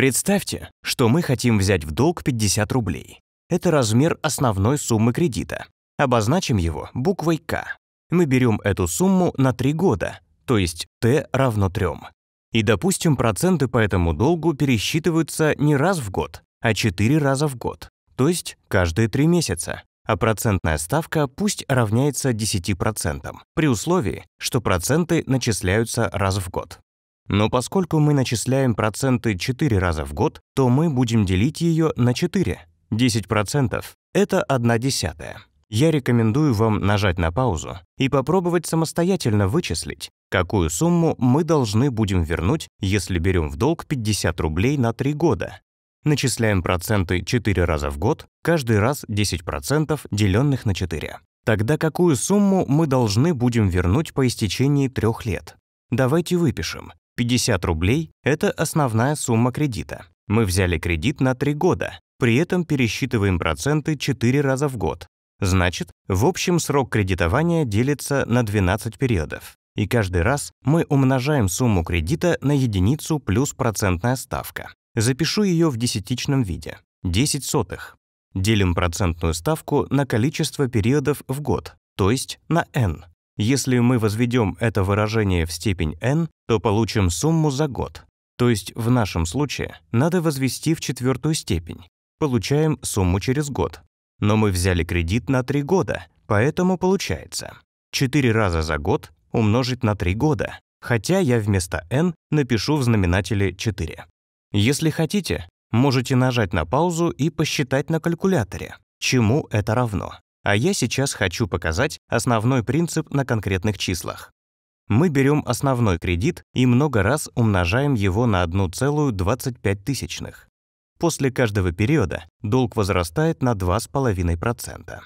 Представьте, что мы хотим взять в долг 50 рублей. Это размер основной суммы кредита. Обозначим его буквой «К». Мы берем эту сумму на 3 года, то есть «Т» равно 3. И, допустим, проценты по этому долгу пересчитываются не раз в год, а 4 раза в год, то есть каждые 3 месяца а процентная ставка пусть равняется 10%, при условии, что проценты начисляются раз в год. Но поскольку мы начисляем проценты 4 раза в год, то мы будем делить ее на 4. 10% — это 1 десятая. Я рекомендую вам нажать на паузу и попробовать самостоятельно вычислить, какую сумму мы должны будем вернуть, если берем в долг 50 рублей на 3 года. Начисляем проценты 4 раза в год, каждый раз 10% деленных на 4. Тогда какую сумму мы должны будем вернуть по истечении трех лет? Давайте выпишем 50 рублей – это основная сумма кредита. Мы взяли кредит на 3 года, при этом пересчитываем проценты 4 раза в год. Значит, в общем срок кредитования делится на 12 периодов. И каждый раз мы умножаем сумму кредита на единицу плюс процентная ставка. Запишу ее в десятичном виде. 10 сотых. Делим процентную ставку на количество периодов в год, то есть на n. Если мы возведем это выражение в степень n, то получим сумму за год. То есть в нашем случае надо возвести в четвертую степень. Получаем сумму через год. Но мы взяли кредит на 3 года, поэтому получается 4 раза за год умножить на 3 года, хотя я вместо n напишу в знаменателе 4. Если хотите, можете нажать на паузу и посчитать на калькуляторе, чему это равно а я сейчас хочу показать основной принцип на конкретных числах. Мы берем основной кредит и много раз умножаем его на 1,25 тысячных. После каждого периода долг возрастает на 2,5%.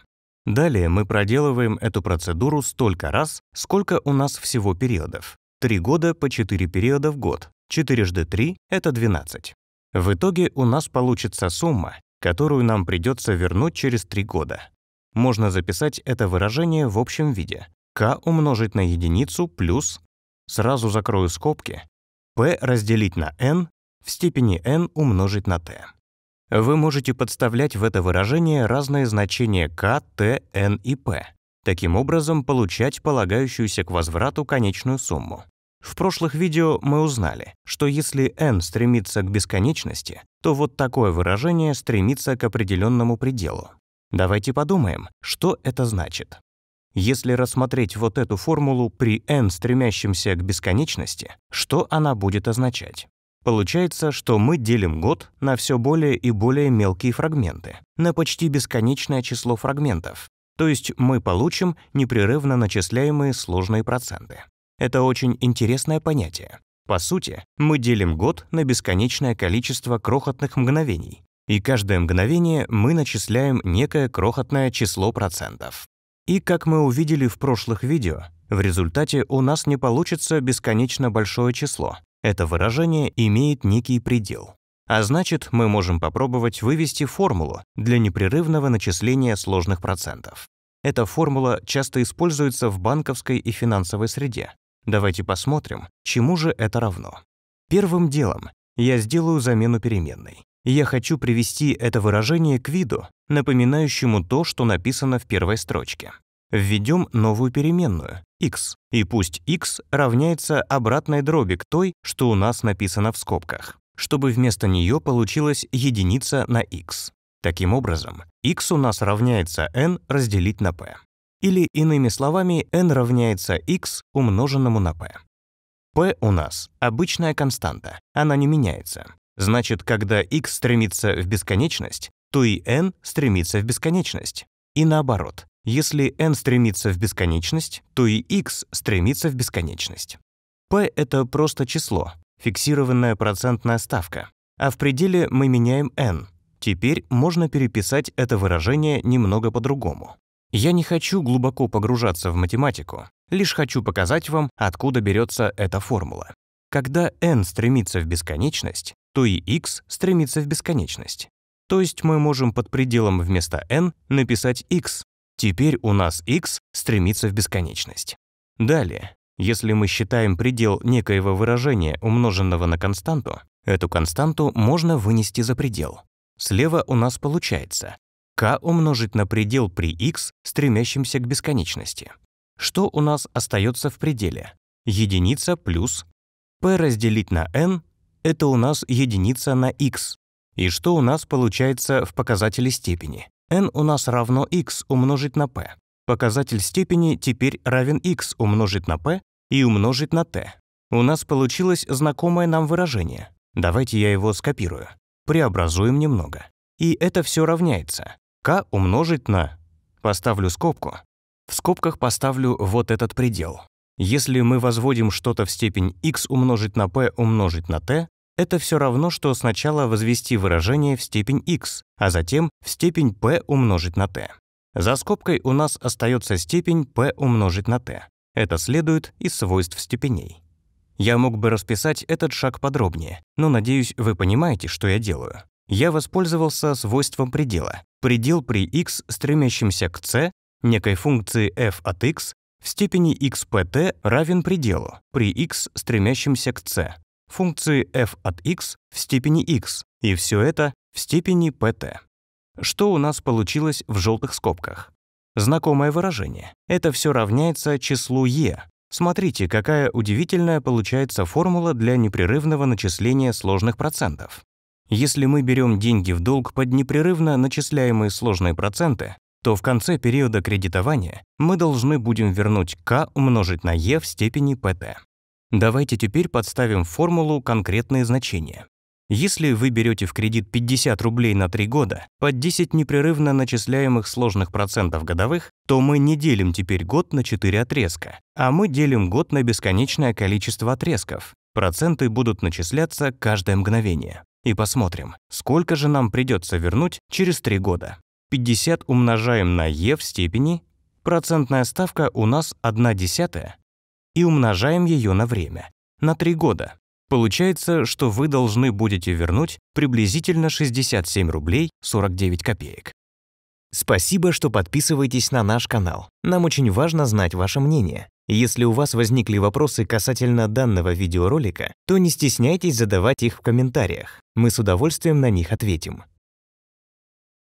Далее мы проделываем эту процедуру столько раз, сколько у нас всего периодов. 3 года по 4 периода в год. Четырежды 3 — это 12. В итоге у нас получится сумма, которую нам придется вернуть через 3 года можно записать это выражение в общем виде. k умножить на единицу плюс, сразу закрою скобки, p разделить на n в степени n умножить на t. Вы можете подставлять в это выражение разные значения k, t, n и p, таким образом получать полагающуюся к возврату конечную сумму. В прошлых видео мы узнали, что если n стремится к бесконечности, то вот такое выражение стремится к определенному пределу. Давайте подумаем, что это значит. Если рассмотреть вот эту формулу при n, стремящемся к бесконечности, что она будет означать? Получается, что мы делим год на все более и более мелкие фрагменты, на почти бесконечное число фрагментов. То есть мы получим непрерывно начисляемые сложные проценты. Это очень интересное понятие. По сути, мы делим год на бесконечное количество крохотных мгновений, и каждое мгновение мы начисляем некое крохотное число процентов. И, как мы увидели в прошлых видео, в результате у нас не получится бесконечно большое число. Это выражение имеет некий предел. А значит, мы можем попробовать вывести формулу для непрерывного начисления сложных процентов. Эта формула часто используется в банковской и финансовой среде. Давайте посмотрим, чему же это равно. Первым делом я сделаю замену переменной я хочу привести это выражение к виду, напоминающему то, что написано в первой строчке. Введем новую переменную x, и пусть x равняется обратной дроби к той, что у нас написано в скобках, чтобы вместо нее получилась единица на x. Таким образом, x у нас равняется n разделить на p. Или, иными словами, n равняется x, умноженному на p. p у нас обычная константа, она не меняется. Значит, когда x стремится в бесконечность, то и n стремится в бесконечность. И наоборот, если n стремится в бесконечность, то и x стремится в бесконечность. p — это просто число, фиксированная процентная ставка. А в пределе мы меняем n. Теперь можно переписать это выражение немного по-другому. Я не хочу глубоко погружаться в математику, лишь хочу показать вам, откуда берется эта формула. Когда n стремится в бесконечность, то и x стремится в бесконечность. То есть мы можем под пределом вместо n написать x. Теперь у нас x стремится в бесконечность. Далее, если мы считаем предел некоего выражения, умноженного на константу, эту константу можно вынести за предел. Слева у нас получается k умножить на предел при x, стремящемся к бесконечности. Что у нас остается в пределе? Единица плюс p разделить на n это у нас единица на x. И что у нас получается в показателе степени? n у нас равно x умножить на p. Показатель степени теперь равен x умножить на p и умножить на t. У нас получилось знакомое нам выражение. Давайте я его скопирую. Преобразуем немного. И это все равняется. k умножить на... Поставлю скобку. В скобках поставлю вот этот предел. Если мы возводим что-то в степень x умножить на p умножить на t, это все равно, что сначала возвести выражение в степень x, а затем в степень p умножить на t. За скобкой у нас остается степень p умножить на t. Это следует из свойств степеней. Я мог бы расписать этот шаг подробнее, но, надеюсь, вы понимаете, что я делаю. Я воспользовался свойством предела. Предел при x, стремящемся к c, некой функции f от x, в степени xpt равен пределу при x, стремящемся к c, функции f от x в степени x, и все это в степени pt. Что у нас получилось в желтых скобках? Знакомое выражение. Это все равняется числу e. Смотрите, какая удивительная получается формула для непрерывного начисления сложных процентов. Если мы берем деньги в долг под непрерывно начисляемые сложные проценты, то в конце периода кредитования мы должны будем вернуть k умножить на e в степени pt. Давайте теперь подставим в формулу конкретные значения. Если вы берете в кредит 50 рублей на 3 года под 10 непрерывно начисляемых сложных процентов годовых, то мы не делим теперь год на 4 отрезка, а мы делим год на бесконечное количество отрезков. Проценты будут начисляться каждое мгновение. И посмотрим, сколько же нам придется вернуть через 3 года. 50 умножаем на е в степени. Процентная ставка у нас 1 десятая и умножаем ее на время, на 3 года. Получается, что вы должны будете вернуть приблизительно 67 рублей 49 копеек. Спасибо, что подписываетесь на наш канал. Нам очень важно знать ваше мнение. Если у вас возникли вопросы касательно данного видеоролика, то не стесняйтесь задавать их в комментариях. Мы с удовольствием на них ответим.